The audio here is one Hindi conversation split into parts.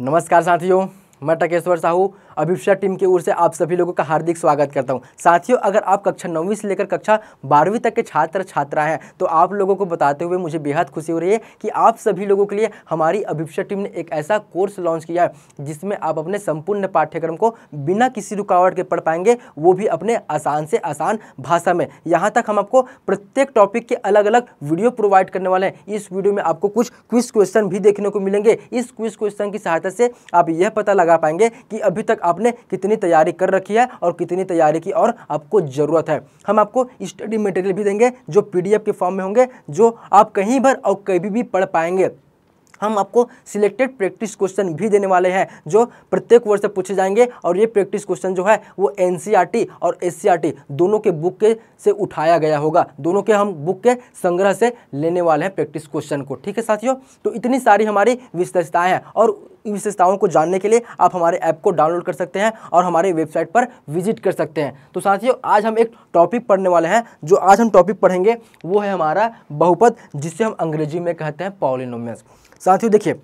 नमस्कार साथियों मैं टकेश्वर साहू अभिप्सा टीम की ओर से आप सभी लोगों का हार्दिक स्वागत करता हूँ साथियों अगर आप कक्षा नौवीं से लेकर कक्षा बारहवीं तक के छात्र छात्रा हैं तो आप लोगों को बताते हुए मुझे बेहद खुशी हो रही है कि आप सभी लोगों के लिए हमारी अभिप्सा टीम ने एक ऐसा कोर्स लॉन्च किया है जिसमें आप अपने संपूर्ण पाठ्यक्रम को बिना किसी रुकावट के पढ़ पाएंगे वो भी अपने आसान से आसान भाषा में यहाँ तक हम आपको प्रत्येक टॉपिक के अलग अलग वीडियो प्रोवाइड करने वाले हैं इस वीडियो में आपको कुछ क्विज क्वेश्चन भी देखने को मिलेंगे इस क्विज क्वेश्चन की सहायता से आप यह पता लगा पाएंगे कि अभी तक आपने कितनी तैयारी कर रखी है और कितनी तैयारी की और आपको ज़रूरत है हम आपको स्टडी मटेरियल भी देंगे जो पी के फॉर्म में होंगे जो आप कहीं पर और कभी भी पढ़ पाएंगे हम आपको सिलेक्टेड प्रैक्टिस क्वेश्चन भी देने वाले हैं जो प्रत्येक वर्ष से पूछे जाएंगे और ये प्रैक्टिस क्वेश्चन जो है वो एन e और एस e दोनों के बुक के से उठाया गया होगा दोनों के हम बुक के संग्रह से लेने वाले हैं प्रैक्टिस क्वेश्चन को ठीक है साथियों तो इतनी सारी हमारी विशेषताएँ हैं और विशेषताओं को जानने के लिए आप हमारे ऐप को डाउनलोड कर सकते हैं और हमारे वेबसाइट पर विजिट कर सकते हैं तो साथियों आज हम एक टॉपिक पढ़ने वाले हैं जो आज हम टॉपिक पढ़ेंगे वो है हमारा बहुपद जिसे हम अंग्रेजी में कहते हैं पॉलिनोमियस साथियों देखिए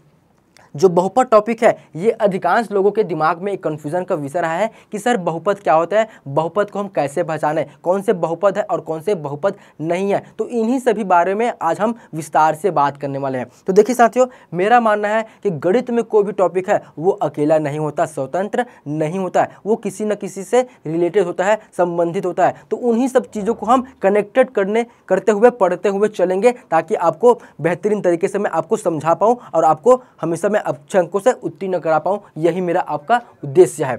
जो बहुपद टॉपिक है ये अधिकांश लोगों के दिमाग में एक कन्फ्यूज़न का विषय रहा है कि सर बहुपद क्या होता है बहुपद को हम कैसे पहचाने कौन से बहुपद है और कौन से बहुपद नहीं है तो इन्हीं सभी बारे में आज हम विस्तार से बात करने वाले हैं तो देखिए साथियों मेरा मानना है कि गणित में कोई भी टॉपिक है वो अकेला नहीं होता स्वतंत्र नहीं होता है वो किसी न किसी से रिलेटेड होता है संबंधित होता है तो उन्हीं सब चीज़ों को हम कनेक्टेड करने करते हुए पढ़ते हुए चलेंगे ताकि आपको बेहतरीन तरीके से मैं आपको समझा पाऊँ और आपको हमेशा मैं अपने अंकों से उत्तीर्ण करा पाऊँ यही मेरा आपका उद्देश्य है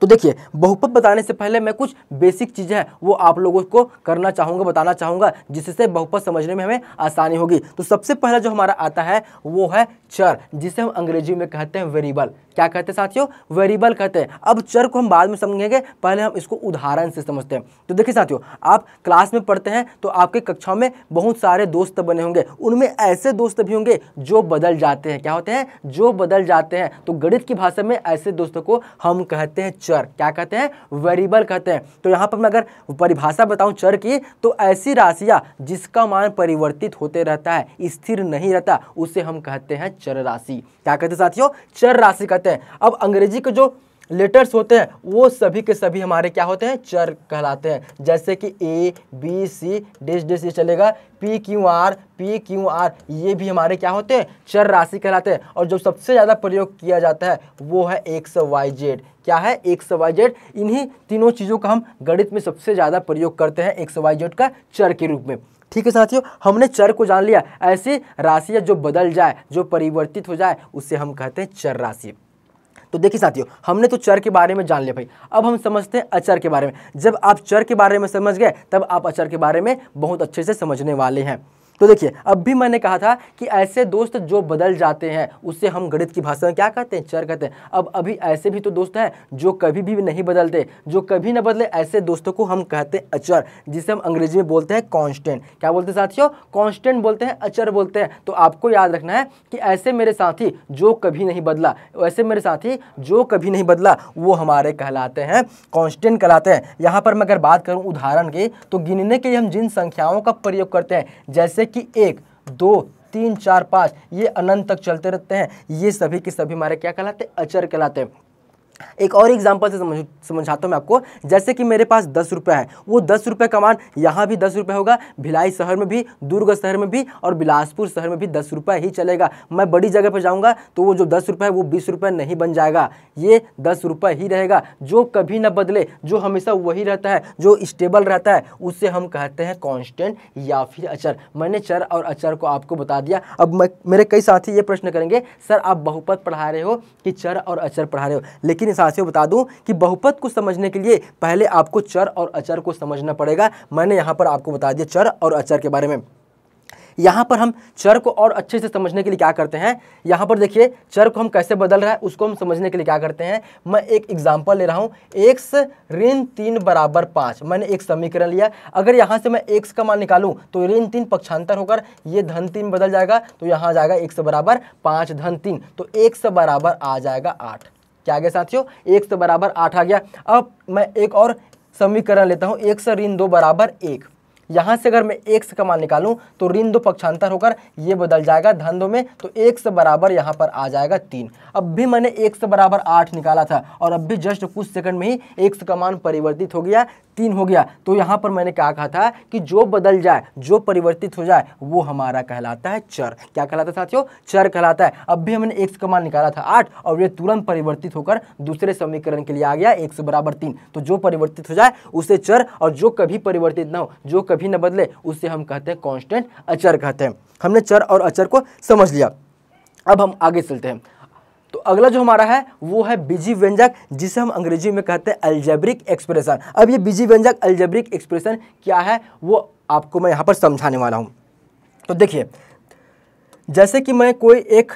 तो देखिए बहुपद बताने से पहले मैं कुछ बेसिक चीज़ें हैं वो आप लोगों को करना चाहूँगा बताना चाहूँगा जिससे बहुपद समझने में हमें आसानी होगी तो सबसे पहला जो हमारा आता है वो है चर जिसे हम अंग्रेजी में कहते हैं वेरिएबल क्या कहते हैं साथियों वेरिएबल कहते हैं अब चर को हम बाद में समझेंगे पहले हम इसको उदाहरण से समझते हैं तो देखिए साथियों आप क्लास में पढ़ते हैं तो आपके कक्षाओं में बहुत सारे दोस्त बने होंगे उनमें ऐसे दोस्त भी होंगे जो बदल जाते हैं क्या होते हैं जो बदल जाते हैं तो गणित की भाषा में ऐसे दोस्तों को हम कहते हैं हैं चर क्या कहते हैं वेरिएबल कहते हैं तो यहाँ पर मैं अगर परिभाषा बताऊँ चर की तो ऐसी राशियाँ जिसका मान परिवर्तित होते रहता है स्थिर नहीं रहता उसे हम कहते हैं चर राशि क्या कहते हैं साथियों चर राशि कहते हैं अब अंग्रेजी के जो लेटर्स होते हैं वो सभी के सभी हमारे क्या होते हैं चर कहलाते हैं जैसे कि ए बी सी डेस डेस चलेगा P Q R P Q R ये भी हमारे क्या होते हैं चर राशि कहलाते हैं और जो सबसे ज़्यादा प्रयोग किया जाता है वो है एक्स वाई जेड क्या है एक सवाई जेड इन्हीं तीनों चीज़ों का हम गणित में सबसे ज़्यादा प्रयोग करते हैं एक सवाई जेड का चर के रूप में ठीक है साथियों हमने चर को जान लिया ऐसी राशियाँ जो बदल जाए जो परिवर्तित हो जाए उसे हम कहते हैं चर राशि तो देखिए साथियों हमने तो चर के बारे में जान लिया भाई अब हम समझते हैं अचर के बारे में जब आप चर के बारे में समझ गए तब आप अचर के बारे में बहुत अच्छे से समझने वाले हैं तो देखिए अब भी मैंने कहा था कि ऐसे दोस्त जो बदल जाते हैं उससे हम गणित की भाषा में क्या कहते हैं चर कहते हैं अब अभी ऐसे भी तो दोस्त हैं जो कभी भी नहीं बदलते जो कभी ना बदले ऐसे दोस्तों को हम कहते हैं अचर जिसे हम अंग्रेजी में बोलते हैं कॉन्स्टेंट क्या बोलते हैं साथियों कॉन्स्टेंट बोलते हैं अचर बोलते हैं तो आपको याद रखना है कि ऐसे मेरे साथी जो कभी नहीं बदला ऐसे मेरे साथी जो कभी नहीं बदला वो हमारे कहलाते हैं कॉन्स्टेंट कहलाते हैं यहाँ पर मैं अगर बात करूँ उदाहरण की तो गिनने के लिए हम जिन संख्याओं का प्रयोग करते हैं जैसे कि एक दो तीन चार पाँच ये अनंत तक चलते रहते हैं ये सभी के सभी हमारे क्या कहलाते हैं अचर कहलाते हैं एक और एग्जाम्पल से समझ समझाता हूँ मैं आपको जैसे कि मेरे पास दस रुपये है वो दस रुपये का मान यहाँ भी दस रुपये होगा भिलाई शहर में भी दुर्ग शहर में भी और बिलासपुर शहर में भी दस रुपये ही चलेगा मैं बड़ी जगह पर जाऊँगा तो वो जो दस रुपये है वो बीस रुपये नहीं बन जाएगा ये दस रुपये ही रहेगा जो कभी ना बदले जो हमेशा वही रहता है जो स्टेबल रहता है उससे हम कहते हैं कॉन्स्टेंट या फिर अचर मैंने चर और अचर को आपको बता दिया अब मेरे कई साथी ये प्रश्न करेंगे सर आप बहुपत पढ़ा रहे हो कि चर और अचर पढ़ा रहे हो लेकिन सीधे साथियों बता दूं कि बहुपद को समझने के लिए पहले आपको चर और अचर को समझना पड़ेगा मैंने यहाँ पर आपको बता दिया चर और अचर के बारे में यहाँ पर हम चर को और अच्छे से समझने के लिए क्या करते हैं यहाँ पर देखिए चर को हम कैसे बदल रहा है उसको हम समझने के लिए क्या करते हैं मैं एक एग्जाम्पल ले रहा हूँ एक्स ऋण तीन बराबर पाँच मैंने एक समीकरण लिया अगर यहाँ से मैं एक्स का मान निकालूँ तो ऋण तीन पक्षांतर होकर ये धन तीन बदल जाएगा तो यहाँ आ जाएगा एक बराबर पाँच धन तीन तो एक बराबर आ जाएगा आठ क्या आ गया साथियों एक से बराबर आठ आ गया अब मैं एक और समीकरण लेता हूँ एक से ऋण दो बराबर एक यहाँ से अगर मैं एक से कमान निकालूँ तो ऋण दो पक्षांतर होकर ये बदल जाएगा धन दो में तो एक से बराबर यहाँ पर आ जाएगा तीन अब भी मैंने एक से बराबर आठ निकाला था और अब भी जस्ट कुछ सेकंड में ही एक से कमान परिवर्तित हो गया तीन हो गया तो यहाँ पर मैंने क्या कहा था कि जो बदल जाए जो परिवर्तित हो जाए वो हमारा कहलाता है चर क्या कहलाता है साथियों चर कहलाता है अब भी हमने एक कमान निकाला था आठ और ये तुरंत परिवर्तित होकर दूसरे समीकरण के लिए आ गया एक बराबर तीन तो जो परिवर्तित हो जाए उसे चर और जो कभी परिवर्तित ना हो जो कभी ना बदले उसे हम कहते हैं कॉन्स्टेंट अचर कहते हैं हमने चर और अचर को समझ लिया अब हम आगे चलते हैं अगला जो हमारा है वो है बीजी व्यंजक जिसे हम अंग्रेजी में कहते हैं अल्जेब्रिक एक्सप्रेशन अब ये बीजी व्यंजक अल्जेब्रिक एक्सप्रेशन क्या है वो आपको मैं यहाँ पर समझाने वाला हूँ तो देखिए जैसे कि मैं कोई एक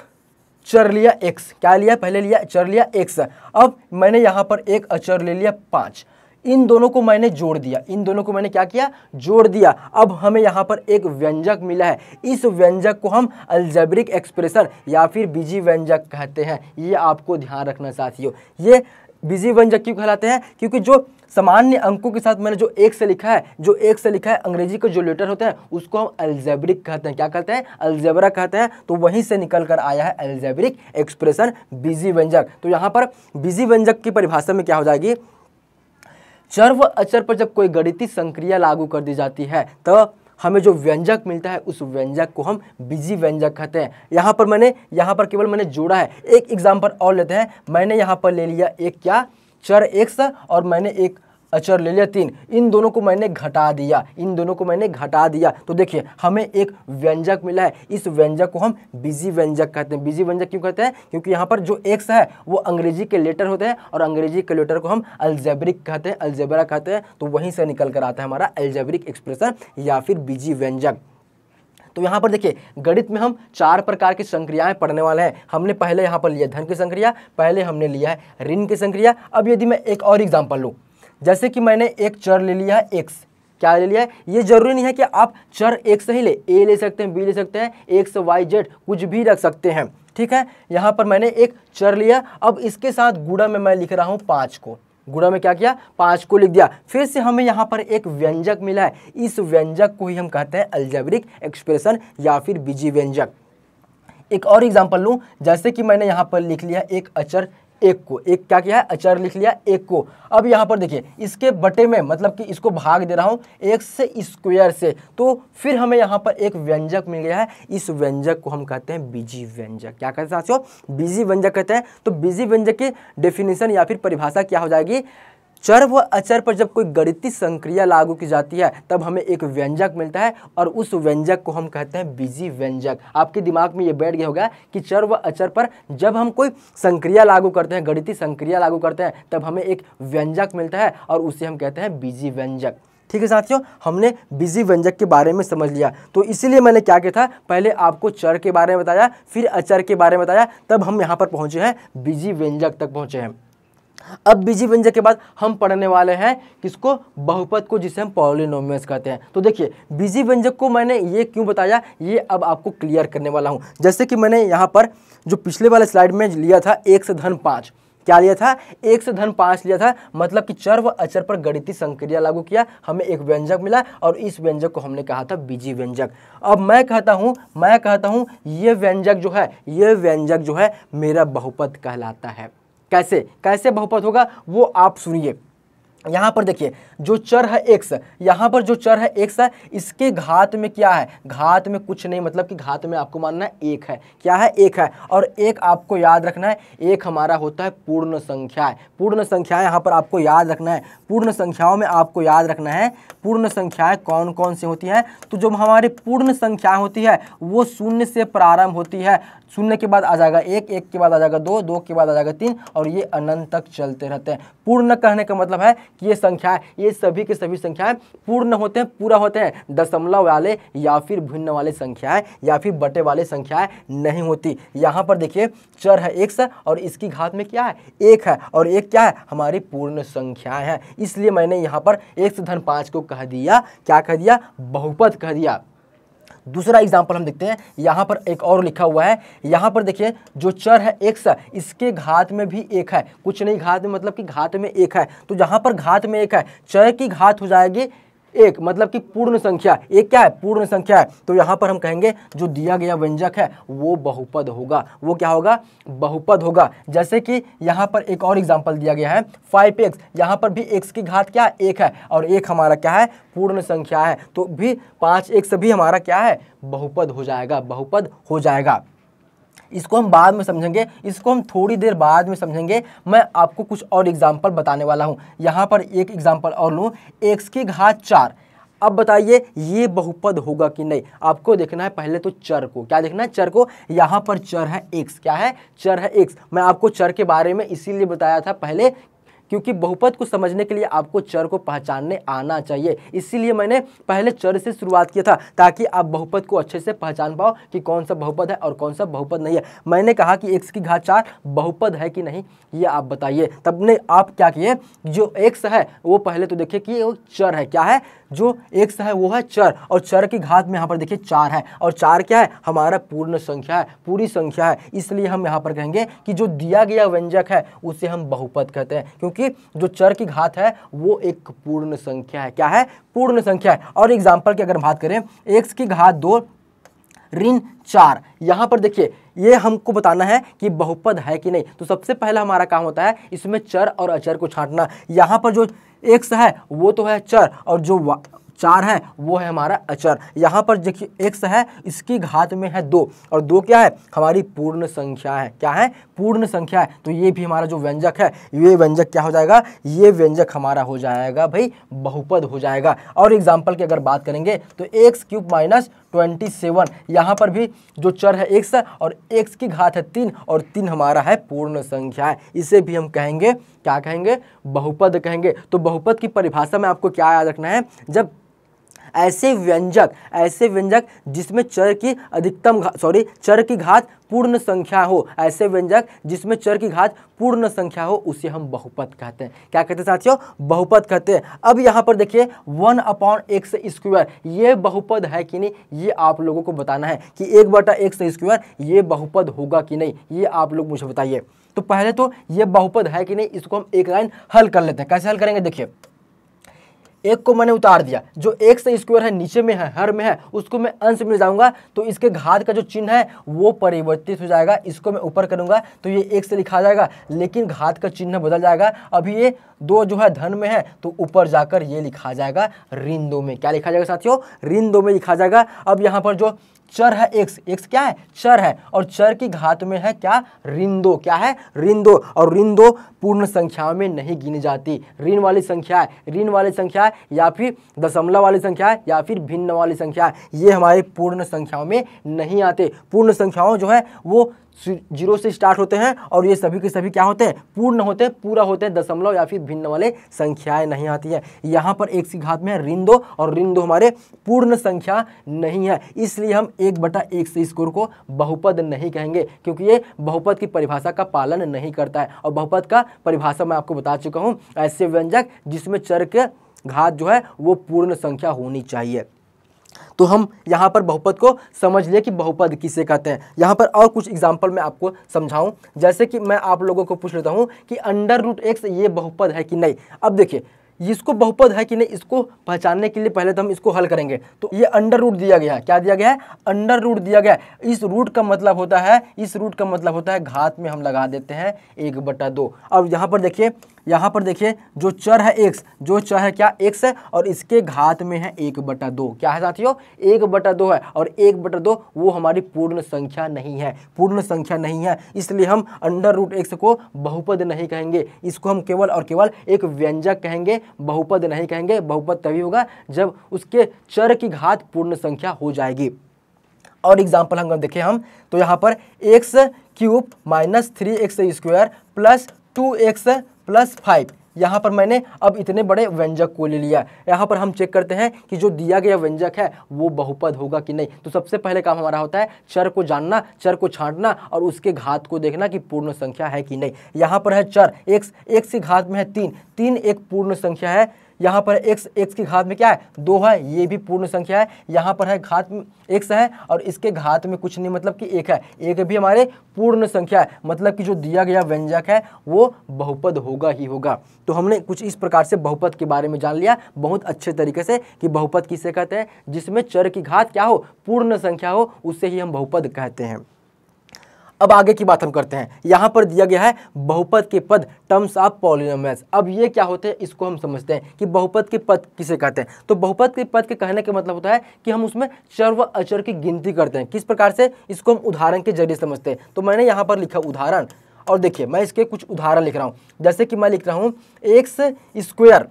चर लिया एक्स क्या लिया पहले लिया चर लिया एक्स अब मैंने यहाँ पर एक अचर ले लिया पाँच इन दोनों को मैंने जोड़ दिया इन दोनों को मैंने क्या किया जोड़ दिया अब हमें यहाँ पर एक व्यंजक मिला है इस व्यंजक को हम अल्जेब्रिक एक्सप्रेशन या फिर बीजी व्यंजक कहते हैं ये आपको ध्यान रखना साथियों ये बीजी व्यंजक क्यों कहलाते हैं क्योंकि जो सामान्य अंकों के साथ मैंने जो एक से लिखा है जो एक से लिखा है अंग्रेजी के जो लेटर होते हैं उसको हम अल्जेब्रिक कहते हैं क्या कहते हैं अल्जेबरा कहते हैं तो वहीं से निकल कर आया है अल्जेब्रिक एक्सप्रेशन बिजी व्यंजक तो यहाँ पर बिजी व्यंजक की परिभाषा में क्या हो जाएगी चर व अचर पर जब कोई गणितीय संक्रिया लागू कर दी जाती है तो हमें जो व्यंजक मिलता है उस व्यंजक को हम बिजी व्यंजक कहते हैं यहाँ पर मैंने यहाँ पर केवल मैंने जोड़ा है एक एग्जाम्पल और लेते हैं मैंने यहाँ पर ले लिया एक क्या चर एक्स और मैंने एक अचर ले लिया तीन इन दोनों को मैंने घटा दिया इन दोनों को मैंने घटा दिया तो देखिए हमें एक व्यंजक मिला है इस व्यंजक को हम बिजी व्यंजक कहते हैं बिजी व्यंजक क्यों कहते हैं क्योंकि यहाँ पर जो एक्स है वो अंग्रेजी के लेटर होते हैं और अंग्रेजी के लेटर को हम अल्जेब्रिक कहते हैं अल्जेबरा कहते हैं तो वहीं से निकल कर आता है हमारा अल्जेब्रिक एक्सप्रेशन या फिर बिजी व्यंजक तो यहाँ पर देखिए गणित में हम चार प्रकार की संक्रियाएं पढ़ने वाले हैं हमने पहले यहाँ पर लिया धन की संक्रिया पहले हमने लिया है ऋण की संक्रिया अब यदि मैं एक और एग्जाम्पल लूँ जैसे कि मैंने एक चर ले लिया है एक्स क्या ले लिया है ये जरूरी नहीं है कि आप चर एक्स ही ले ए ले सकते हैं बी ले सकते हैं एक्स वाई जेड कुछ भी रख सकते हैं ठीक है यहाँ पर मैंने एक चर लिया अब इसके साथ गुड़ा में मैं लिख रहा हूँ पाँच को गुड़ा में क्या किया पाँच को लिख दिया फिर से हमें यहाँ पर एक व्यंजक मिला है इस व्यंजक को ही हम कहते हैं अल्जेब्रिक एक्सप्रेशन या फिर बीजी व्यंजक एक और एग्जाम्पल लूँ जैसे कि मैंने यहाँ पर लिख लिया एक अचर एक को एक क्या किया है अचर लिख लिया एक को अब यहाँ पर देखिए इसके बटे में मतलब कि इसको भाग दे रहा हूँ एक से स्क्वेयर से तो फिर हमें यहाँ पर एक व्यंजक मिल गया है इस व्यंजक को हम कहते हैं बीजी व्यंजक क्या कहते हैं साथियों बीजी व्यंजक कहते हैं तो बीजी व्यंजक की डेफिनेशन या फिर परिभाषा क्या हो जाएगी चर व अचर पर जब कोई गणितीय संक्रिया लागू की जाती है तब हमें एक व्यंजक मिलता है और उस व्यंजक को हम कहते हैं बीजी व्यंजक आपके दिमाग में ये बैठ गया होगा कि चर व अचर पर जब हम कोई संक्रिया लागू करते हैं गणितीय संक्रिया लागू करते हैं तब हमें एक व्यंजक मिलता है और उसे हम कहते हैं बीजी व्यंजक ठीक है साथियों हमने बिजी व्यंजक के बारे में समझ लिया तो इसीलिए मैंने क्या किया था पहले आपको चर के बारे में बताया फिर अचर के बारे में बताया तब हम यहाँ पर पहुँचे हैं बिजी व्यंजक तक पहुँचे हैं अब बीजी व्यंजक के बाद हम पढ़ने वाले हैं किसको बहुपद को जिसे हम पॉलिनोमियस कहते हैं तो देखिए बीजी व्यंजक को मैंने ये क्यों बताया ये अब आपको क्लियर करने वाला हूँ जैसे कि मैंने यहाँ पर जो पिछले वाले स्लाइड में लिया था एक से धन पाँच क्या लिया था एक से धन पाँच लिया था मतलब कि चर व अचर पर गणित संक्रिया लागू किया हमें एक व्यंजक मिला और इस व्यंजक को हमने कहा था बीजी व्यंजक अब मैं कहता हूँ मैं कहता हूँ ये व्यंजक जो है ये व्यंजक जो है मेरा बहुपद कहलाता है कैसे कैसे बहुपद होगा वो आप सुनिए यहाँ पर देखिए जो चर है एक्स यहाँ पर जो चर है एक्स है इसके घात में क्या है घात में कुछ नहीं मतलब कि घात में आपको मानना है एक है क्या है एक है और एक आपको याद रखना है एक हमारा होता है पूर्ण संख्या है पूर्ण संख्या यहाँ पर आपको याद रखना है पूर्ण संख्याओं में आपको याद रखना है पूर्ण संख्याएँ कौन कौन सी होती हैं तो जो हमारी पूर्ण संख्या होती है वो शून्य से प्रारंभ होती है शून्य के बाद आ जाएगा एक एक के बाद आ जाएगा दो दो के बाद आ जाएगा तीन और ये अनंत तक चलते रहते हैं पूर्ण कहने का मतलब है कि ये संख्या ये सभी के सभी संख्याएं पूर्ण होते हैं पूरा होते हैं दशमलव वाले या फिर भिन्न वाले संख्याएं या फिर बटे वाले संख्याएं नहीं होती यहाँ पर देखिए चर है एक्स और इसकी घात में क्या है एक है और एक क्या है हमारी पूर्ण संख्याएं हैं इसलिए मैंने यहाँ पर एक से धन पाँच को कह दिया क्या कह दिया बहुपद कह दिया दूसरा एग्जाम्पल हम देखते हैं यहाँ पर एक और लिखा हुआ है यहाँ पर देखिए जो चर है एक्स है इसके घात में भी एक है कुछ नहीं घात में मतलब कि घात में एक है तो जहाँ पर घात में एक है चय की घात हो जाएगी एक मतलब कि पूर्ण संख्या एक क्या है पूर्ण संख्या है तो यहाँ पर हम कहेंगे जो दिया गया व्यंजक है वो बहुपद होगा वो क्या होगा बहुपद होगा जैसे कि यहाँ पर एक और एग्जाम्पल दिया गया है फाइव एक्स यहाँ पर भी एक्स की घात क्या है एक है और एक हमारा क्या है पूर्ण संख्या है तो भी पाँच एक्स भी हमारा क्या है बहुपद हो जाएगा बहुपद हो जाएगा इसको हम बाद में समझेंगे इसको हम थोड़ी देर बाद में समझेंगे मैं आपको कुछ और एग्जाम्पल बताने वाला हूँ यहाँ पर एक एग्जाम्पल और लूँ एक्स की घात चार अब बताइए ये बहुपद होगा कि नहीं आपको देखना है पहले तो चर को क्या देखना है चर को यहाँ पर चर है एक्स क्या है चर है एक्स मैं आपको चर के बारे में इसीलिए बताया था पहले क्योंकि बहुपद को समझने के लिए आपको चर को पहचानने आना चाहिए इसीलिए मैंने पहले चर से शुरुआत किया था ताकि आप बहुपद को अच्छे से पहचान पाओ कि कौन सा बहुपद है और कौन सा बहुपद नहीं है मैंने कहा कि एक्स की घात चार बहुपद है कि नहीं ये आप बताइए तब ने आप क्या किए जो एक्स है वो पहले तो देखिए कि वो चर है क्या है जो एक्स है वो है चर और चर की घात में यहाँ पर देखिए चार है और चार क्या है हमारा पूर्ण संख्या है पूरी संख्या है इसलिए हम यहाँ पर कहेंगे कि जो दिया गया व्यंजक है उसे हम बहुपद कहते हैं क्योंकि जो चर की घात है वो एक पूर्ण संख्या है क्या है पूर्ण संख्या है और एग्जाम्पल की अगर बात करें एक्स की घात दो ऋण चार यहाँ पर देखिए ये हमको बताना है कि बहुपद है कि नहीं तो सबसे पहला हमारा काम होता है इसमें चर और अचर को छांटना यहाँ पर जो एक्स है वो तो है चर और जो चार है वो है हमारा अचर यहाँ पर देखिए एक्स है इसकी घात में है दो और दो क्या है हमारी पूर्ण संख्या है क्या है पूर्ण संख्या है तो ये भी हमारा जो व्यंजक है ये व्यंजक क्या हो जाएगा ये व्यंजक हमारा हो जाएगा भाई बहुपद हो जाएगा और एग्जाम्पल की अगर बात करेंगे तो x cube minus twenty seven यहाँ पर भी जो चर है एक्स और एक्स की घात है तीन और तीन हमारा है पूर्ण संख्या है इसे भी हम कहेंगे क्या कहेंगे बहुपद कहेंगे तो बहुपद की परिभाषा में आपको क्या याद रखना है जब ऐसे व्यंजक ऐसे व्यंजक जिसमें चर की अधिकतम सॉरी चर की घात पूर्ण संख्या हो ऐसे व्यंजक जिसमें चर की घात पूर्ण संख्या हो उसे हम बहुपद कहते हैं क्या कहते हैं साथियों बहुपद कहते हैं अब यहाँ पर देखिए वन अपॉन एक्स स्क्वायर ये बहुपद है कि नहीं ये आप लोगों को बताना है कि एक बटा एक्स स्क्वायर ये बहुपद होगा कि नहीं ये आप लोग मुझे बताइए तो पहले तो ये बहुपद है कि नहीं इसको हम एक लाइन हल कर लेते हैं कैसे हल करेंगे देखिए एक को मैंने उतार दिया जो एक से स्क्वायर है नीचे में है हर में है उसको मैं अंश में जाऊंगा तो इसके घात का जो चिन्ह है वो परिवर्तित हो जाएगा इसको मैं ऊपर करूंगा तो ये एक से लिखा जाएगा लेकिन घात का चिन्ह बदल जाएगा अभी ये दो जो है धन में है तो ऊपर जाकर ये लिखा जाएगा ऋण में क्या लिखा जाएगा साथियों ऋण में लिखा जाएगा अब यहाँ पर जो चर है एक्स एक्स क्या है चर है और चर की घात में है क्या रिंदो क्या है रिंदो और रिंदो पूर्ण संख्याओं में नहीं गिनी जाती ऋण वाली संख्या है ऋण वाली संख्या है या फिर दशमलव वाली संख्या है या फिर भिन्न वाली संख्या है ये हमारे पूर्ण संख्याओं में नहीं आते पूर्ण संख्याओं जो है वो जीरो से स्टार्ट होते हैं और ये सभी के सभी क्या होते हैं पूर्ण होते हैं पूरा होते हैं दशमलव या फिर भिन्न वाले संख्याएं नहीं आती है यहाँ पर एक सी घात में ऋण दो और ऋण दो हमारे पूर्ण संख्या नहीं है इसलिए हम एक बटा एक से स्कोर को बहुपद नहीं कहेंगे क्योंकि ये बहुपद की परिभाषा का पालन नहीं करता है और बहुपद का परिभाषा मैं आपको बता चुका हूँ ऐसे व्यंजक जिसमें चर के घात जो है वो पूर्ण संख्या होनी चाहिए तो हम यहाँ पर बहुपद को समझ लें कि बहुपद किसे कहते हैं यहाँ पर और कुछ एग्जाम्पल मैं आपको समझाऊँ जैसे कि मैं आप लोगों को पूछ लेता हूँ कि अंडर रूट एक्स ये बहुपद है कि नहीं अब देखिए इसको बहुपद है कि नहीं इसको पहचानने के लिए पहले तो हम इसको हल करेंगे तो ये अंडर रूट दिया गया है क्या दिया गया है अंडर रूट दिया गया है इस रूट का मतलब होता है इस रूट का मतलब होता है घात में हम लगा देते हैं एक बटा दो अब यहाँ पर देखिए यहाँ पर देखिए जो चर है एक्स जो चर है क्या एक्स है और इसके घात में है एक बटा दो क्या है साथियों एक बटा दो है और एक बटा दो वो हमारी पूर्ण संख्या नहीं है पूर्ण संख्या नहीं है इसलिए हम अंडर रूट एक्स को बहुपद नहीं कहेंगे इसको हम केवल और केवल एक व्यंजक कहेंगे बहुपद नहीं कहेंगे बहुपद तभी होगा जब उसके चर की घात पूर्ण संख्या हो जाएगी और एग्जाम्पल हम देखें हम तो यहाँ पर x cube minus three x square plus two x plus five यहाँ पर मैंने अब इतने बड़े व्यंजक को ले लिया यहाँ पर हम चेक करते हैं कि जो दिया गया व्यंजक है वो बहुपद होगा कि नहीं तो सबसे पहले काम हमारा होता है चर को जानना चर को छांटना और उसके घात को देखना कि पूर्ण संख्या है कि नहीं यहाँ पर है चर एक्स एक्स की घात में है तीन तीन एक पूर्ण संख्या है यहाँ पर एक्स एक्स की घात में क्या है दो है ये भी पूर्ण संख्या है यहाँ पर है घात एक्स है और इसके घात में कुछ नहीं मतलब कि एक है एक भी हमारे पूर्ण संख्या है मतलब कि जो दिया गया व्यंजक है वो बहुपद होगा ही होगा तो हमने कुछ इस प्रकार से बहुपद के बारे में जान लिया बहुत अच्छे तरीके से कि बहुपद किसे कहते हैं जिसमें चर की घात क्या हो पूर्ण संख्या हो उससे ही हम बहुपद कहते हैं अब आगे की बात हम करते हैं यहाँ पर दिया गया है बहुपद के पद टर्म्स ऑफ पॉलिनोमियल्स अब ये क्या होते हैं इसको हम समझते हैं कि बहुपद के पद किसे कहते हैं तो बहुपद के पद के कहने का मतलब होता है कि हम उसमें चर व अचर की गिनती करते हैं किस प्रकार से इसको हम उदाहरण के जरिए समझते हैं तो मैंने यहाँ पर लिखा उदाहरण और देखिए मैं इसके कुछ उदाहरण लिख रहा हूँ जैसे कि मैं लिख रहा हूँ x square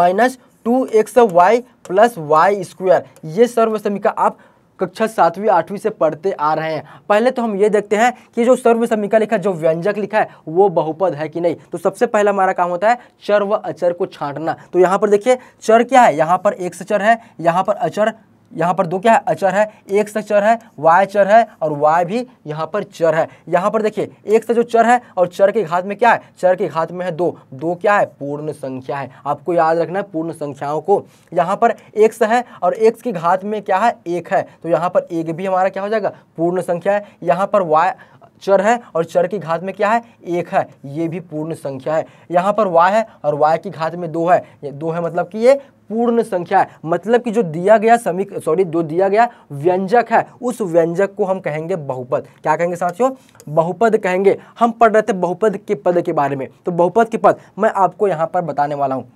minus two x y plus y square ये सर्व समीका आप कक्षा सातवीं आठवीं से पढ़ते आ रहे हैं पहले तो हम ये देखते हैं कि जो सर्व समीका लिखा है जो व्यंजक लिखा है वो बहुपद है कि नहीं तो सबसे पहला हमारा काम होता है चर व अचर को छांटना तो यहाँ पर देखिए चर क्या है यहाँ पर एक से चर है यहाँ पर अचर यहाँ पर दो क्या है अचर है एक से चर है वाय चर है और वाय भी यहाँ पर चर है यहाँ पर देखिए एक से जो चर है और चर के घात में क्या है चर के घात में है दो दो क्या है पूर्ण संख्या है आपको याद रखना है पूर्ण संख्याओं को यहाँ पर एक से है और एक के घात में क्या है एक है तो यहाँ पर एक भी हमारा क्या हो जाएगा पूर्ण संख्या है यहाँ पर वाय चर है और चर की घात में क्या है एक है ये भी पूर्ण संख्या है यहाँ पर वाई है और वाई की घात में दो है ये दो है मतलब कि ये पूर्ण संख्या है मतलब कि जो दिया गया समीक सॉरी जो दिया गया व्यंजक है उस व्यंजक को हम कहेंगे बहुपद क्या कहेंगे साथियों बहुपद कहेंगे हम पढ़ रहे थे बहुपद के पद के बारे में तो बहुपद के पद मैं आपको यहाँ पर बताने वाला हूँ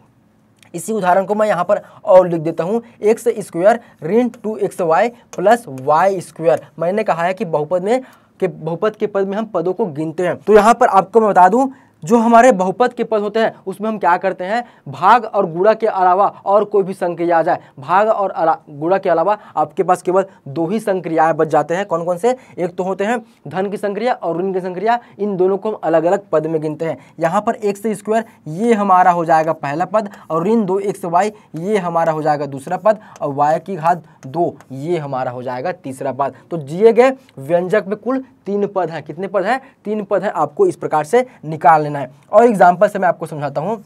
इसी उदाहरण को मैं यहाँ पर और लिख देता हूँ एक्स स्क्वायर ऋण two x y plus y square मैंने कहा है कि बहुपद में के बहुपद के पद में हम पदों को गिनते हैं तो यहाँ पर आपको मैं बता दूँ जो हमारे बहुपद के पद होते हैं उसमें हम क्या करते हैं भाग और गुड़ा के अलावा और कोई भी संक्रिया आ जाए भाग और गुड़ा के अलावा आपके पास केवल दो ही संक्रियाएँ बच जाते हैं कौन कौन से एक तो होते हैं धन की संक्रिया और ऋण की संक्रिया इन दोनों को हम अलग अलग पद में गिनते हैं यहाँ पर एक से स्क्वायर ये हमारा हो जाएगा पहला पद और ऋण दो एक से वाई ये हमारा हो जाएगा दूसरा पद और वाई की घात दो ये हमारा हो जाएगा तीसरा पद तो दिए गए व्यंजक में कुल तीन पद हैं कितने पद हैं तीन पद हैं आपको इस प्रकार से निकाल लेना लेना है और एग्जाम्पल से मैं आपको समझाता हूँ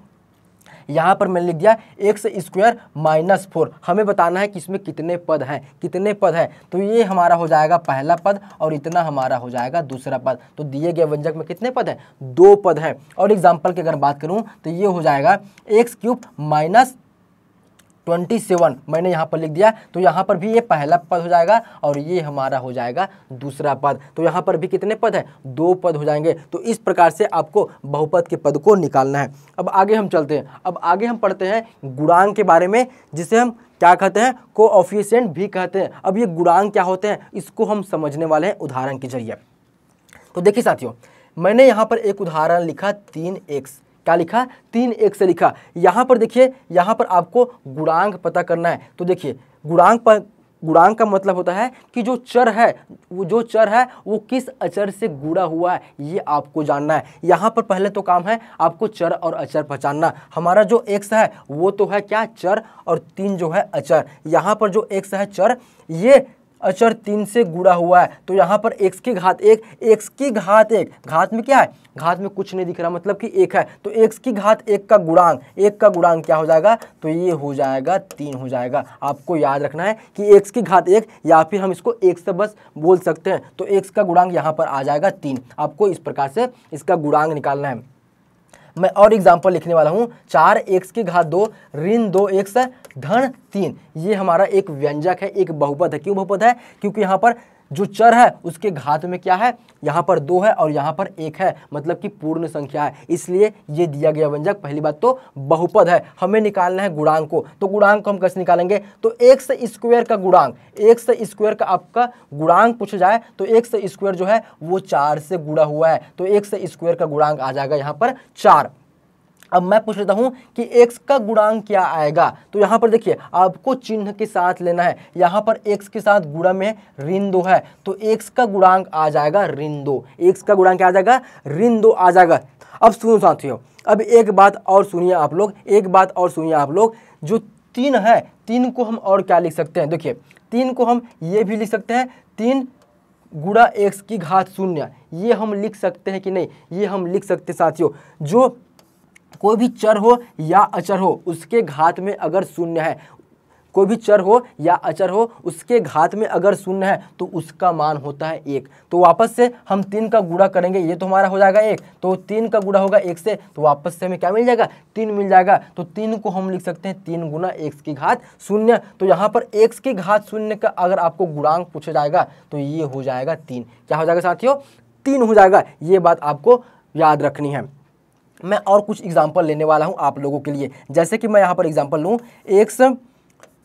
यहाँ पर मैंने लिख दिया एक्स स्क्वायर माइनस फोर हमें बताना है कि इसमें कितने पद हैं कितने पद हैं तो ये हमारा हो जाएगा पहला पद और इतना हमारा हो जाएगा दूसरा पद तो दिए गए व्यंजक में कितने पद हैं दो पद हैं और एग्जांपल की अगर बात करूँ तो ये हो जाएगा x cube minus twenty seven मैंने यहाँ पर लिख दिया तो यहाँ पर भी ये पहला पद हो जाएगा और ये हमारा हो जाएगा दूसरा पद तो यहाँ पर भी कितने पद हैं दो पद हो जाएंगे तो इस प्रकार से आपको बहुपद के पद को निकालना है अब आगे हम चलते हैं अब आगे हम पढ़ते हैं गुणांग के बारे में जिसे हम क्या कहते हैं को ऑफिशियंट भी कहते हैं अब ये गुणांग क्या होते हैं इसको हम समझने वाले हैं उदाहरण के जरिए तो देखिए साथियों मैंने यहाँ पर एक उदाहरण लिखा तीन एक्स क्या लिखा तीन एक से लिखा यहाँ पर देखिए यहाँ पर आपको गुणांक पता करना है तो देखिए गुणांक पर गुणांक का मतलब होता है कि जो चर है वो जो चर है वो किस अचर से गुड़ा हुआ है ये आपको जानना है यहाँ पर पहले तो काम है आपको चर और अचर पहचानना हमारा जो एक्स है वो तो है क्या चर और तीन जो है अचर यहाँ पर जो एक्स है चर ये अचर तीन से गुड़ा हुआ है तो यहाँ पर एक्स की घात एक एक्स की घात एक घात में क्या है घात में कुछ नहीं दिख रहा मतलब कि एक है तो एक्स की घात एक का गुणांक एक का गुणांक क्या हो जाएगा तो ये हो जाएगा तीन हो जाएगा आपको याद रखना है कि एक्स की घात एक या फिर हम इसको एक से बस बोल सकते हैं तो एक्स का गुणांक यहाँ पर आ जाएगा तीन आपको इस प्रकार से इसका गुणांग निकालना है मैं और एग्जाम्पल लिखने वाला हूँ चार एक्स की घात दो ऋण दो एक्स धन तीन ये हमारा एक व्यंजक है एक बहुपद है क्यों बहुपद है क्योंकि यहाँ पर जो चर है उसके घात में क्या है यहाँ पर दो है और यहाँ पर एक है मतलब कि पूर्ण संख्या है इसलिए ये दिया गया व्यंजक पहली बात तो बहुपद है हमें निकालना है गुणांग को तो गुणांग को हम कैसे निकालेंगे तो एक से स्क्वायर का गुणांग एक से स्क्वायर का आपका गुणांग पूछा जाए तो एक से स्क्वायर जो है वो चार से गुड़ा हुआ है तो एक से स्क्वायर का गुणांग आ जाएगा यहाँ पर चार अब मैं पूछ लेता हूँ कि x का गुणांक क्या आएगा तो यहाँ पर देखिए आपको चिन्ह के साथ लेना है यहाँ पर x के साथ गुणा में ऋण दो है तो x का गुणांक आ जाएगा ऋण दो x का गुणांक क्या आ जाएगा ऋण दो आ जाएगा अब सुनो साथियों अब एक बात और सुनिए आप लोग एक बात और सुनिए आप लोग जो तीन है तीन को हम और क्या लिख सकते हैं देखिए तीन को हम ये भी लिख सकते हैं तीन गुणा एक्स की घात शून्य ये हम लिख सकते हैं कि नहीं ये हम लिख सकते साथियों जो कोई भी चर हो या अचर हो उसके घात में अगर शून्य है कोई भी चर हो या अचर हो उसके घात में अगर शून्य है तो उसका मान होता है एक तो वापस से हम तीन का गुड़ा करेंगे ये तो हमारा हो जाएगा एक तो तीन का गुड़ा होगा एक से तो वापस से हमें क्या मिल जाएगा तीन मिल जाएगा तो तीन को हम लिख सकते हैं तीन गुना एक्स की घात शून्य तो यहाँ पर एक्स की घात शून्य का अगर आपको गुणांक पूछा जाएगा तो ये हो जाएगा तीन क्या हो जाएगा साथियों तीन हो जाएगा ये बात आपको याद रखनी है मैं और कुछ एग्जाम्पल लेने वाला हूँ आप लोगों के लिए जैसे कि मैं यहाँ पर एग्जाम्पल लूँ एक्स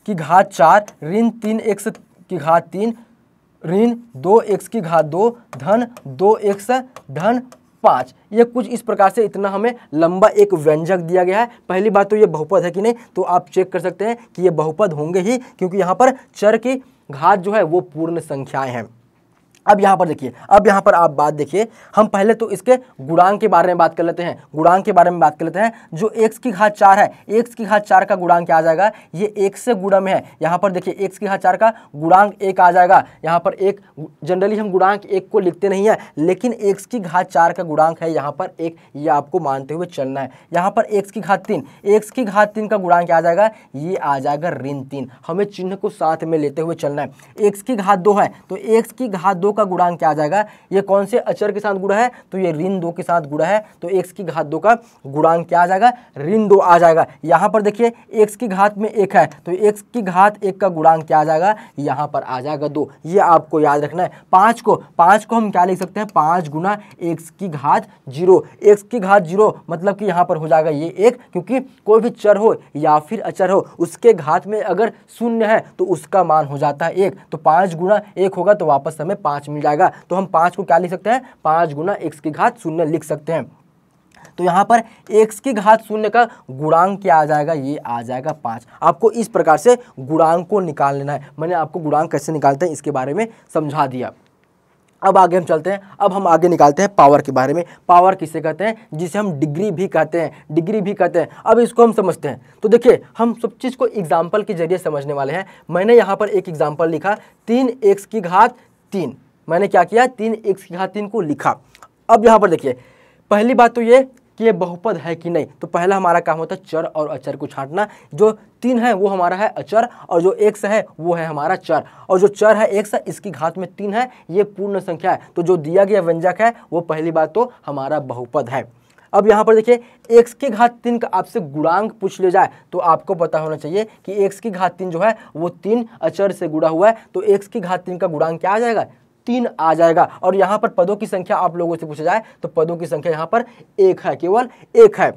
की घात चार ऋण तीन एक्स की घात तीन ऋण दो एक्स की घात दो धन दो एक्स धन पाँच ये कुछ इस प्रकार से इतना हमें लंबा एक व्यंजक दिया गया है पहली बात तो ये बहुपद है कि नहीं तो आप चेक कर सकते हैं कि ये बहुपद होंगे ही क्योंकि यहाँ पर चर की घात जो है वो पूर्ण संख्याएं हैं अब यहाँ पर देखिए अब यहाँ पर आप बात देखिए हम पहले तो इसके गुणांग के बारे में बात कर लेते हैं गुणांग के बारे में बात कर लेते हैं जो एक्स की घात चार है एक्स की घात चार का गुणांग क्या आ जाएगा ये एक से गुणा में है यहाँ पर देखिए एक्स की घात चार का गुणांग एक आ जाएगा यहाँ पर एक जनरली हम गुणांक एक को लिखते नहीं है लेकिन एक्स की घात चार का गुणांक है यहाँ पर एक ये आपको मानते हुए चलना है यहाँ पर एक्स की घात तीन एक्स की घात तीन का गुणांक क्या आ जाएगा ये आ जाएगा ऋण तीन हमें चिन्ह को साथ में लेते हुए चलना है एक्स की घात दो है तो एक्स की घात दो का गुणांक क्या आ जाएगा ये कौन से अचर के साथ गुड़ा है तो ये ऋण दो के साथ गुड़ा है तो एक्स की घात दो का गुणांक क्या आ जाएगा ऋण दो आ जाएगा यहाँ पर देखिए एक्स की घात में एक है तो एक्स की घात एक का गुणांक क्या आ जाएगा यहाँ पर आ जाएगा दो ये आपको याद रखना है पाँच को पाँच को हम क्या लिख सकते हैं पाँच गुना एक्स की घात जीरो एक्स की घात जीरो मतलब कि यहाँ पर हो जाएगा ये एक क्योंकि कोई भी चर हो या फिर अचर हो उसके घात में अगर शून्य है तो उसका मान हो जाता है एक तो पाँच गुना एक होगा तो वापस हमें पाँच पाँच मिल जाएगा तो हम पाँच को क्या लिख सकते हैं पाँच गुना एक्स की घात शून्य लिख सकते हैं तो यहाँ पर x की घात शून्य का गुणांक क्या आ जाएगा ये आ जाएगा पाँच आपको इस प्रकार से गुणांक को निकाल लेना है मैंने आपको गुणांक कैसे निकालते हैं इसके बारे में समझा दिया अब आगे हम चलते हैं अब हम आगे निकालते हैं पावर के बारे में पावर किसे कहते हैं जिसे हम डिग्री भी कहते हैं डिग्री भी कहते हैं अब इसको हम समझते हैं तो देखिए हम सब चीज़ को एग्जाम्पल के जरिए समझने वाले हैं मैंने यहाँ पर एक एग्जाम्पल लिखा तीन एक्स की घात तीन मैंने क्या किया तीन एक्स की घात तीन को लिखा अब यहाँ पर देखिए पहली बात तो ये कि ये बहुपद है कि नहीं तो पहला हमारा काम होता है चर और अचर को छांटना जो तीन है वो हमारा है अचर और जो एक्स है वो है हमारा चर और जो चर है एक्स इसकी घात में तीन है ये पूर्ण संख्या है तो जो दिया गया व्यंजक है वो पहली बात तो हमारा बहुपद है अब यहाँ पर देखिए एक्स की घात तीन का आपसे गुणांक पूछ लिया जाए तो आपको पता होना चाहिए कि एक्स की घात तीन जो है वो तीन अचर से गुड़ा हुआ है तो एक्स की घात तीन का गुणांक क्या आ जाएगा तीन आ जाएगा और यहां पर पदों की संख्या आप लोगों से पूछा जाए तो पदों की संख्या यहां पर एक है केवल एक है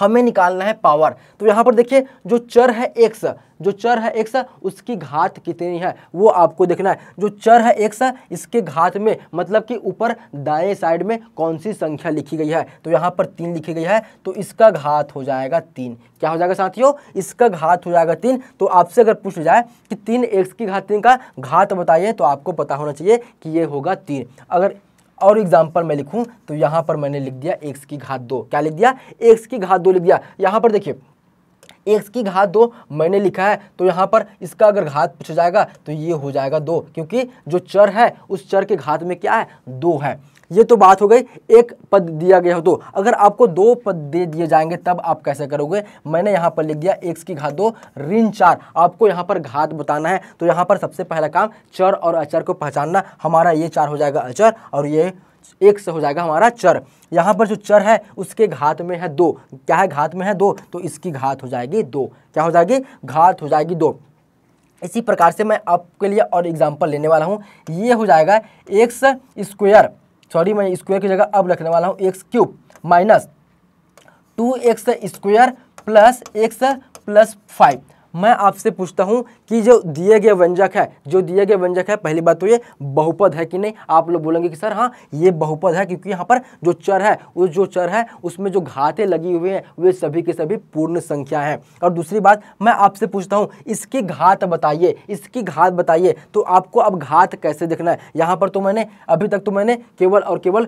हमें निकालना है पावर तो यहां पर देखिए जो चर है एक्स जो चर है एक्स उसकी घात कितनी है वो आपको देखना है जो चर है एक्स इसके घात में मतलब कि ऊपर दाएं साइड में कौन सी संख्या लिखी गई है तो यहाँ पर तीन लिखी गई है तो इसका घात हो जाएगा तीन क्या हो जाएगा साथियों इसका घात हो जाएगा तीन तो आपसे अगर पूछ जाए कि तीन एक्स की घात तीन का घात बताइए तो आपको पता होना चाहिए कि ये होगा तीन अगर और एग्जाम्पल मैं लिखूँ तो यहाँ पर मैंने लिख दिया एक्स की घात दो क्या लिख दिया एक्स की घात दो लिख दिया यहाँ पर देखिए एक्स की घात दो मैंने लिखा है तो यहाँ पर इसका अगर घात पूछा जाएगा तो ये हो जाएगा दो क्योंकि जो चर है उस चर के घात में क्या है दो है ये तो बात हो गई एक पद दिया गया हो तो अगर आपको दो पद दे दिए जाएंगे तब आप कैसे करोगे मैंने यहाँ पर लिख दिया एक्स की घात दो ऋण चार आपको यहाँ पर घात बताना है तो यहाँ पर सबसे पहला काम चर और अचर को पहचानना हमारा ये चार हो जाएगा अचर और ये एक से हो जाएगा हमारा चर यहाँ पर जो चर है उसके घात में है दो क्या है घात में है दो तो इसकी घात हो जाएगी दो क्या हो जाएगी घात हो जाएगी दो इसी प्रकार से मैं आपके लिए और एग्जाम्पल लेने वाला हूँ ये हो जाएगा एक्स स्क्वेयर सॉरी मैं स्क्वेयर की जगह अब रखने वाला हूँ x cube minus two x square plus x plus five मैं आपसे पूछता हूँ कि जो दिए गए व्यंजक है जो दिए गए व्यंजक है पहली बात तो ये बहुपद है कि नहीं आप लोग बोलेंगे कि सर हाँ ये बहुपद है क्योंकि यहाँ पर जो चर है उस जो चर है उसमें जो घाते लगी हुई हैं वे सभी के सभी पूर्ण संख्या हैं और दूसरी बात मैं आपसे पूछता हूँ इसकी घात बताइए इसकी घात बताइए तो आपको अब घात कैसे देखना है यहाँ पर तो मैंने अभी तक तो मैंने केवल और केवल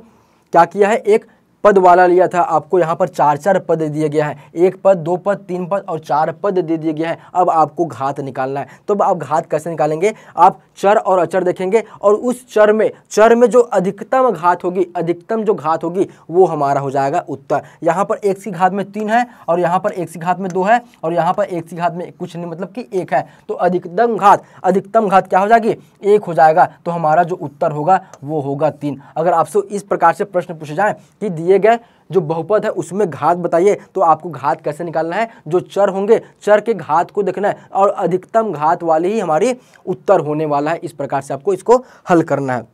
क्या किया है एक पद वाला लिया था आपको यहाँ पर चार चार पद दिया गया है एक पद दो पद तीन पद और चार पद दे दिए गया है अब आपको घात निकालना है तो आप घात कैसे निकालेंगे आप चर और अचर देखेंगे और उस चर में चर में जो अधिकतम घात होगी अधिकतम जो घात होगी वो हमारा हो जाएगा उत्तर यहाँ पर एक सी घात में तीन है और यहाँ पर एक सी घात में दो है और यहाँ पर एक सी घात में कुछ नहीं मतलब कि एक है तो अधिकतम घात अधिकतम घात क्या हो जाएगी एक हो जाएगा तो हमारा जो उत्तर होगा वो होगा तीन अगर आपसे इस प्रकार से प्रश्न पूछे जाए कि दिए दिए गए जो बहुपद है उसमें घात बताइए तो आपको घात कैसे निकालना है जो चर होंगे चर के घात को देखना है और अधिकतम घात वाली ही हमारी उत्तर होने वाला है इस प्रकार से आपको इसको हल करना है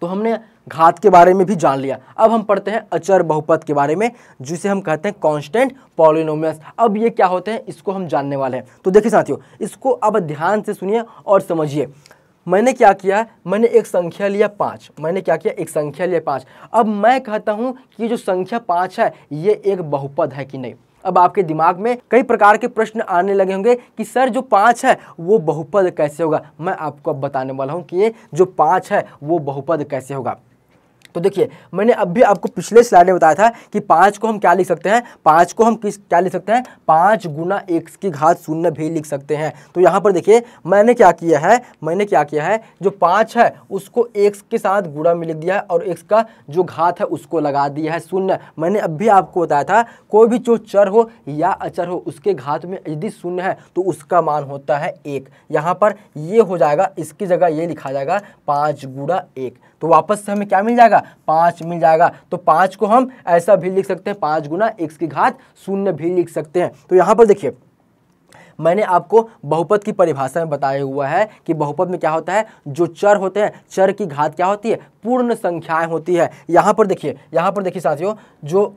तो हमने घात के बारे में भी जान लिया अब हम पढ़ते हैं अचर बहुपद के बारे में जिसे हम कहते हैं कांस्टेंट पॉलिनोमियस अब ये क्या होते हैं इसको हम जानने वाले हैं तो देखिए साथियों इसको अब ध्यान से सुनिए और समझिए मैंने क्या किया मैंने एक संख्या लिया पाँच मैंने क्या किया एक संख्या लिया पाँच अब मैं कहता हूँ कि जो संख्या पाँच है ये एक बहुपद है कि नहीं अब आपके दिमाग में कई प्रकार के प्रश्न आने लगे होंगे कि सर जो पाँच है वो बहुपद कैसे होगा मैं आपको अब बताने वाला हूँ कि ये जो पाँच है वो बहुपद कैसे होगा तो देखिए मैंने अब भी आपको पिछले स्लाइड में बताया था कि पाँच को हम क्या लिख सकते हैं पाँच को हम किस क्या लिख सकते हैं पाँच गुना एक्स की घात शून्य भी लिख सकते हैं तो यहाँ पर देखिए मैंने क्या किया है मैंने क्या किया है जो पाँच है उसको एक्स के साथ गुणा में लिख दिया है और एक्स का जो घात है उसको लगा दिया है शून्य मैंने अब भी आपको बताया था कोई भी जो चर हो या अचर हो उसके घात में यदि शून्य है तो उसका मान होता है एक यहाँ पर ये हो जाएगा इसकी जगह ये लिखा जाएगा पाँच गुणा एक तो वापस से हमें क्या मिल जाएगा जाएगा पाँच मिल जाएगा तो पाँच को हम ऐसा भी लिख सकते हैं पाँच गुना एक्स की घात शून्य भी लिख सकते हैं तो यहाँ पर देखिए मैंने आपको बहुपद की परिभाषा में बताया हुआ है कि बहुपद में क्या होता है जो चर होते हैं चर की घात क्या होती है पूर्ण संख्याएं होती है यहाँ पर देखिए यहाँ पर देखिए साथियों जो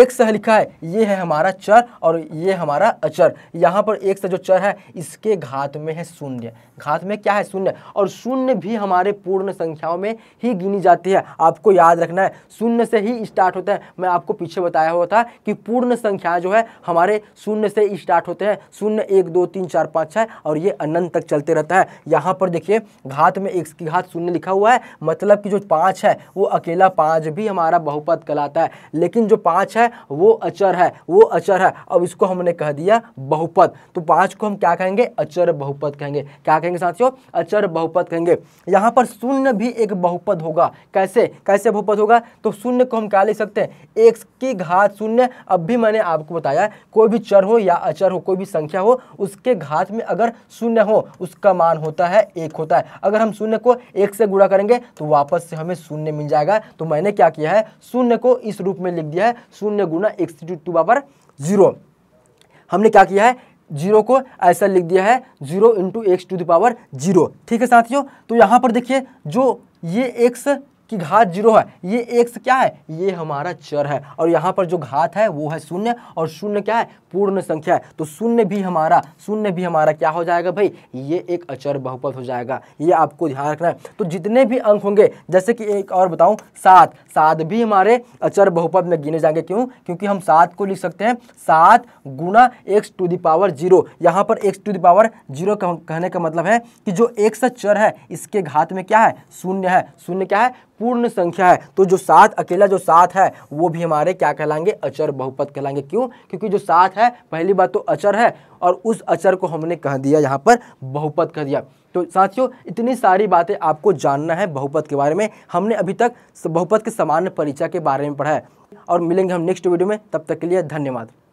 एक सह लिखा है ये है हमारा चर और ये हमारा अचर यहाँ पर एक सह जो चर है इसके घात में है शून्य घात में क्या है शून्य और शून्य भी हमारे पूर्ण संख्याओं में ही गिनी जाती है आपको याद रखना है शून्य से ही स्टार्ट होता है मैं आपको पीछे बताया हुआ था कि पूर्ण संख्या जो है हमारे शून्य से स्टार्ट होते हैं शून्य एक दो तीन चार पाँच छः और ये अनंत तक चलते रहता है यहाँ पर देखिए घात में एक की घात शून्य लिखा हुआ है मतलब कि जो पाँच है वो अकेला पाँच भी हमारा बहुपद कहलाता है लेकिन जो पाँच है वो अचर है वो अचर है अब इसको हमने कह दिया बहुपद तो पाँच को हम क्या कहेंगे अचर बहुपद कहेंगे क्या कहेंगे साथियों अचर बहुपद कहेंगे यहाँ पर शून्य भी एक बहुपद होगा कैसे कैसे बहुपद होगा तो शून्य को हम क्या ले सकते हैं एक की घात शून्य अब भी मैंने आपको बताया कोई भी चर हो या अचर हो कोई भी संख्या हो उसके घात में अगर शून्य हो उसका मान होता है एक होता है अगर हम शून्य को एक से गुड़ा करेंगे तो वापस से हमें शून्य मिल जाएगा तो मैंने क्या किया है शून्य को इस रूप में लिख दिया है शून्य गुना एक जीरो हमने क्या किया है जीरो को ऐसा लिख दिया है zero into x to the power zero ठीक है साथियों तो यहाँ पर देखिए जो ये एक्स कि घात जीरो है ये एक्स क्या है ये हमारा चर है और यहाँ पर जो घात है वो है शून्य और शून्य क्या है पूर्ण संख्या है तो शून्य भी हमारा शून्य भी हमारा क्या हो जाएगा भाई ये एक अचर बहुपद हो जाएगा ये आपको ध्यान रखना है तो जितने भी अंक होंगे जैसे कि एक और बताऊँ सात सात भी हमारे अचर बहुपद में गिने जाएंगे क्यों क्योंकि हम सात को लिख सकते हैं सात गुना एक्स टू दावर जीरो यहाँ पर एक्स टू दावर जीरो कहने का मतलब है कि जो एक्स चर है इसके घात में क्या है शून्य है शून्य क्या है पूर्ण संख्या है तो जो सात अकेला जो सात है वो भी हमारे क्या कहलाएंगे अचर बहुपद कहलाएंगे क्यों क्योंकि जो सात है पहली बात तो अचर है और उस अचर को हमने कह दिया यहाँ पर बहुपद कह दिया तो साथियों इतनी सारी बातें आपको जानना है बहुपद के बारे में हमने अभी तक बहुपद के सामान्य परिचय के बारे में पढ़ा है और मिलेंगे हम नेक्स्ट वीडियो में तब तक के लिए धन्यवाद